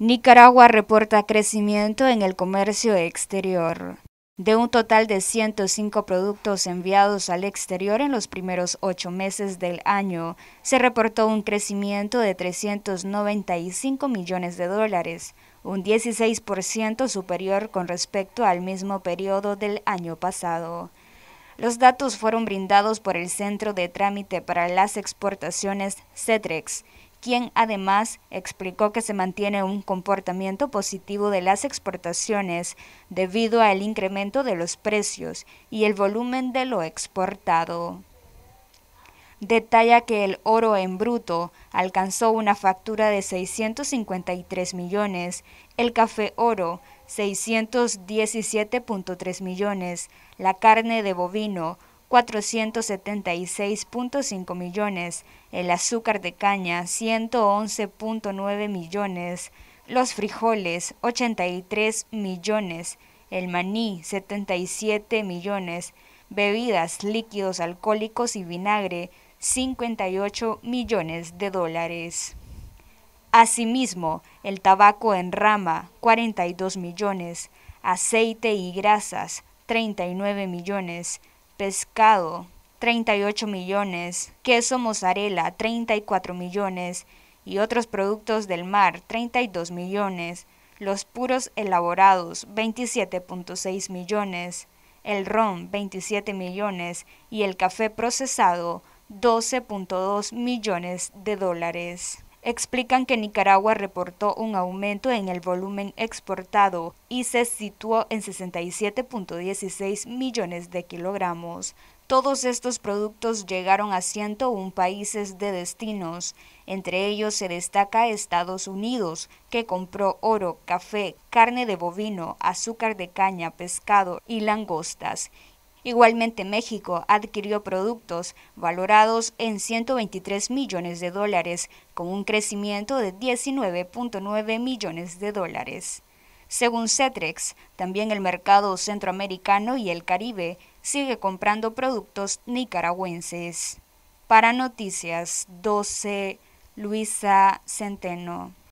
Nicaragua reporta crecimiento en el comercio exterior. De un total de 105 productos enviados al exterior en los primeros ocho meses del año, se reportó un crecimiento de 395 millones de dólares, un 16% superior con respecto al mismo periodo del año pasado. Los datos fueron brindados por el Centro de Trámite para las Exportaciones, CETREX, quien además explicó que se mantiene un comportamiento positivo de las exportaciones debido al incremento de los precios y el volumen de lo exportado. Detalla que el oro en bruto alcanzó una factura de 653 millones, el café oro 617.3 millones, la carne de bovino 476.5 millones, el azúcar de caña 111.9 millones, los frijoles 83 millones, el maní 77 millones, bebidas, líquidos alcohólicos y vinagre 58 millones de dólares. Asimismo, el tabaco en rama 42 millones, aceite y grasas 39 millones, pescado 38 millones, queso mozzarella 34 millones y otros productos del mar 32 millones, los puros elaborados 27.6 millones, el ron 27 millones y el café procesado 12.2 millones de dólares explican que Nicaragua reportó un aumento en el volumen exportado y se situó en 67.16 millones de kilogramos. Todos estos productos llegaron a 101 países de destinos. Entre ellos se destaca Estados Unidos, que compró oro, café, carne de bovino, azúcar de caña, pescado y langostas, Igualmente, México adquirió productos valorados en 123 millones de dólares, con un crecimiento de 19.9 millones de dólares. Según Cetrex, también el mercado centroamericano y el Caribe sigue comprando productos nicaragüenses. Para Noticias 12, Luisa Centeno.